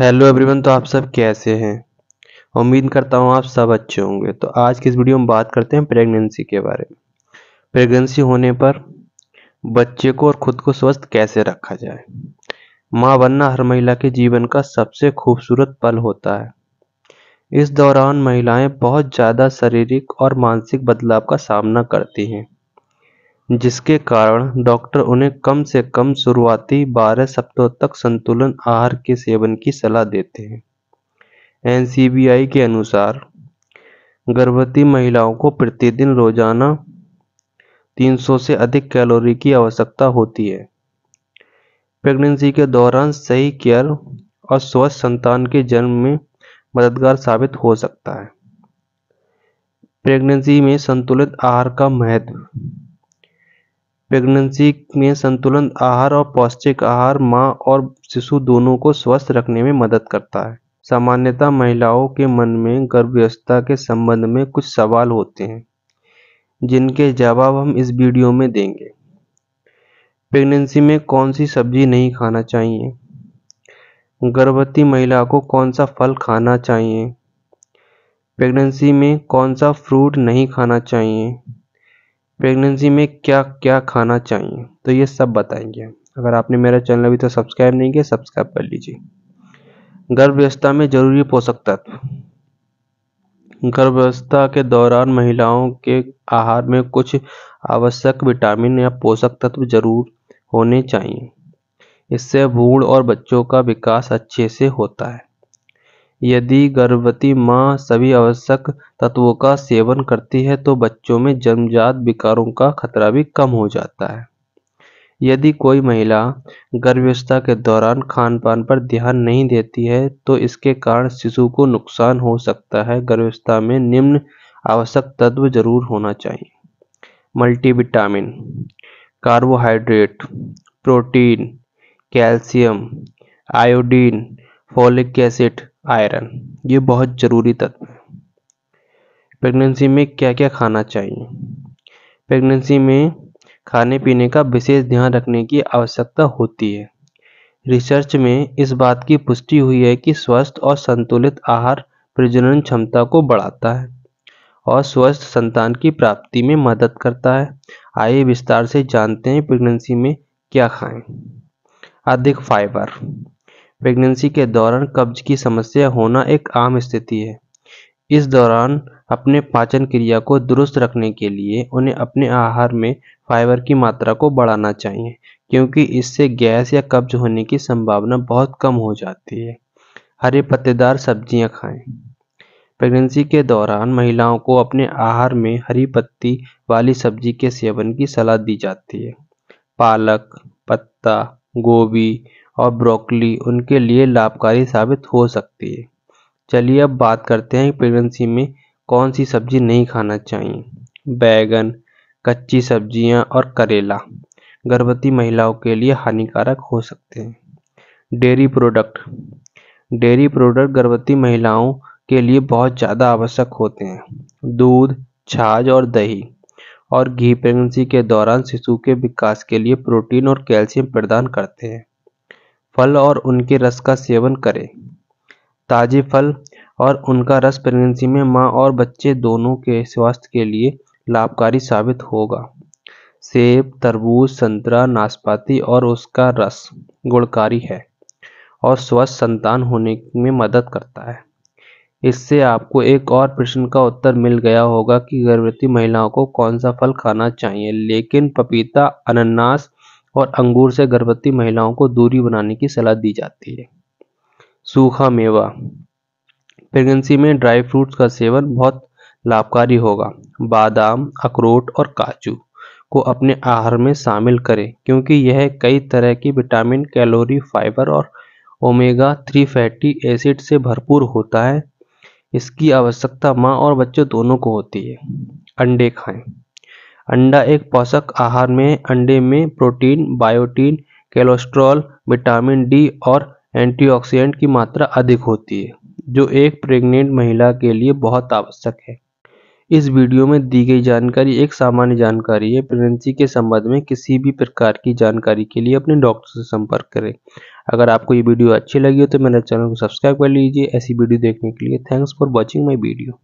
hello everyone तो आप सब कैसे हैं उम्मीद करता हूँ आप सब अच्छे होंगे तो आज की इस वीडियो में बात करते हैं प्रेगनेंसी के बारे में प्रेगनेंसी होने पर बच्चे को और खुद को स्वस्थ कैसे रखा जाए माँ बनना हर महिला के जीवन का सबसे खूबसूरत पल होता है इस दौरान महिलाएं बहुत ज़्यादा शारीरिक और मानसिक बदलाव का सामना करती हैं जिसके कारण डॉक्टर उन्हें कम से कम शुरुआती 12 सप्ताह तक संतुलन आहार के सेवन की सलाह देते हैं एन के अनुसार गर्भवती महिलाओं को प्रतिदिन रोजाना 300 से अधिक कैलोरी की आवश्यकता होती है प्रेगनेंसी के दौरान सही केयर और स्वस्थ संतान के जन्म में मददगार साबित हो सकता है प्रेगनेंसी में संतुलित आहार का महत्व प्रेगनेंसी में संतुलन आहार और पौष्टिक आहार माँ और शिशु दोनों को स्वस्थ रखने में मदद करता है सामान्यतः महिलाओं के मन में गर्भव्यवस्था के संबंध में कुछ सवाल होते हैं जिनके जवाब हम इस वीडियो में देंगे प्रेगनेंसी में कौन सी सब्जी नहीं खाना चाहिए गर्भवती महिला को कौन सा फल खाना चाहिए प्रेगनेंसी में कौन सा फ्रूट नहीं खाना चाहिए प्रेगनेंसी में क्या क्या खाना चाहिए तो ये सब बताएंगे अगर आपने मेरा चैनल अभी तक तो सब्सक्राइब नहीं किया सब्सक्राइब कर लीजिए गर्भव्यवस्था में जरूरी पोषक तत्व गर्भव्यवस्था के दौरान महिलाओं के आहार में कुछ आवश्यक विटामिन या पोषक तत्व जरूर होने चाहिए इससे भूण और बच्चों का विकास अच्छे से होता है यदि गर्भवती माँ सभी आवश्यक तत्वों का सेवन करती है तो बच्चों में जन्मजात विकारों का खतरा भी कम हो जाता है यदि कोई महिला गर्भवस्था के दौरान खान पान पर ध्यान नहीं देती है तो इसके कारण शिशु को नुकसान हो सकता है गर्भवस्था में निम्न आवश्यक तत्व जरूर होना चाहिए multivitamin carbohydrate protein calcium iodine folic acid iron ये बहुत ज़रूरी तत्व है प्रेगनेंसी में क्या क्या खाना चाहिए प्रेगनेंसी में खाने पीने का विशेष ध्यान रखने की आवश्यकता होती है रिसर्च में इस बात की पुष्टि हुई है कि स्वस्थ और संतुलित आहार प्रजनन क्षमता को बढ़ाता है और स्वस्थ संतान की प्राप्ति में मदद करता है आइए विस्तार से जानते हैं प्रेगनेंसी में क्या खाएं अधिक फाइबर प्रेगनेंसी के दौरान कब्ज की समस्या होना एक आम स्थिति है इस दौरान अपने पाचन क्रिया को दुरुस्त रखने के लिए उन्हें अपने आहार में फाइबर की मात्रा को बढ़ाना चाहिए क्योंकि इससे गैस या कब्ज होने की संभावना बहुत कम हो जाती है हरे पत्तेदार सब्जियां खाएं प्रेगनेंसी के दौरान महिलाओं को अपने आहार में हरी पत्ती वाली सब्जी के सेवन की सलाह दी जाती है पालक पत्ता गोभी और ब्रोकली उनके लिए लाभकारी साबित हो सकती है चलिए अब बात करते हैं प्रेगनेंसी में कौन सी सब्जी नहीं खाना चाहिए बैगन कच्ची सब्जियां और करेला गर्भवती महिलाओं के लिए हानिकारक हो सकते हैं डेयरी प्रोडक्ट डेयरी प्रोडक्ट गर्भवती महिलाओं के लिए बहुत ज़्यादा आवश्यक होते हैं दूध छाछ और दही और घी प्रेगनेंसी के दौरान शिशु के विकास के लिए प्रोटीन और कैल्शियम प्रदान करते हैं फल और उनके रस का सेवन करें ताजे फल और उनका रस प्रेगनेंसी में माँ और बच्चे दोनों के स्वास्थ्य के लिए लाभकारी साबित होगा सेब तरबूज संतरा नाशपाती और उसका रस गुणकारी है और स्वस्थ संतान होने में मदद करता है इससे आपको एक और प्रश्न का उत्तर मिल गया होगा कि गर्भवती महिलाओं को कौन सा फल खाना चाहिए लेकिन पपीता अनानास और अंगूर से गर्भवती महिलाओं को दूरी बनाने की सलाह दी जाती है सूखा मेवा प्रेगनेंसी में ड्राई फ्रूट्स का सेवन बहुत लाभकारी होगा बादाम अखरोट और काजू को अपने आहार में शामिल करें क्योंकि यह कई तरह की विटामिन कैलोरी फाइबर और ओमेगा थ्री फैटी एसिड से भरपूर होता है इसकी आवश्यकता माँ और बच्चे दोनों को होती है अंडे खाएं अंडा एक पोषक आहार में अंडे में protein biotin cholesterol vitamin D और एंटीऑक्सीडेंट की मात्रा अधिक होती है जो एक प्रेग्नेंट महिला के लिए बहुत आवश्यक है इस वीडियो में दी गई जानकारी एक सामान्य जानकारी है प्रेगनेंसी के संबंध में किसी भी प्रकार की जानकारी के लिए अपने डॉक्टर से संपर्क करें अगर आपको ये वीडियो अच्छी लगी हो तो मेरे चैनल को सब्सक्राइब कर लीजिए ऐसी वीडियो देखने के लिए thanks for watching my video